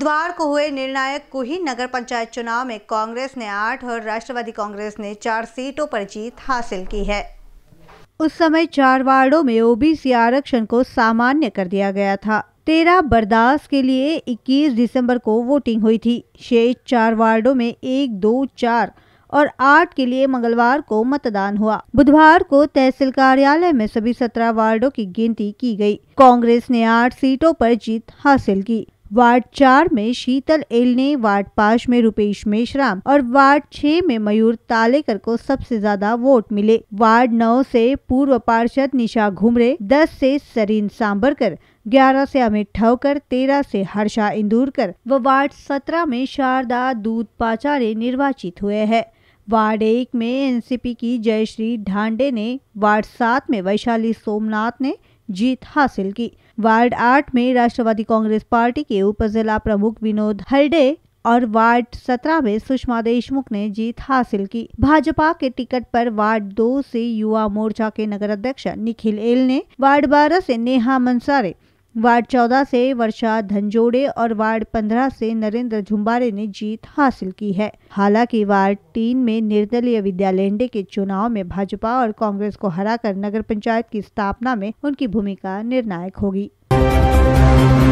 बुधवार को हुए निर्णायक कुही नगर पंचायत चुनाव में कांग्रेस ने आठ और राष्ट्रवादी कांग्रेस ने चार सीटों पर जीत हासिल की है उस समय चार वार्डों में ओबीसी आरक्षण को सामान्य कर दिया गया था तेरह बर्दाश्त के लिए 21 दिसंबर को वोटिंग हुई थी शेष चार वार्डों में एक दो चार और आठ के लिए मंगलवार को मतदान हुआ बुधवार को तहसील कार्यालय में सभी सत्रह वार्डों की गिनती की गई। कांग्रेस ने आठ सीटों पर जीत हासिल की वार्ड चार में शीतल एल ने वार्ड पाँच में रुपेश मेश्राम और वार्ड छह में मयूर तालेकर को सबसे ज्यादा वोट मिले वार्ड नौ से पूर्व पार्षद निशा घुमरे दस से सरीन सांबरकर ग्यारह से अमित ठाकर तेरह से हर्षा इंदूरकर व वार्ड सत्रह में शारदा दूध पाचारे निर्वाचित हुए हैं वार्ड एक में एनसीपी की जयश्री ढांडे ने वार्ड सात में वैशाली सोमनाथ ने जीत हासिल की वार्ड आठ में राष्ट्रवादी कांग्रेस पार्टी के उप जिला प्रमुख विनोद हरडे और वार्ड सत्रह में सुषमा देशमुख ने जीत हासिल की भाजपा के टिकट पर वार्ड दो से युवा मोर्चा के नगर अध्यक्ष निखिल एल ने वार्ड बारह से नेहा मंसारे वार्ड चौदह से वर्षा धनजोड़े और वार्ड पंद्रह से नरेंद्र झुम्बारे ने जीत हासिल की है हालांकि वार्ड तीन में निर्दलीय विद्यालय के चुनाव में भाजपा और कांग्रेस को हराकर नगर पंचायत की स्थापना में उनकी भूमिका निर्णायक होगी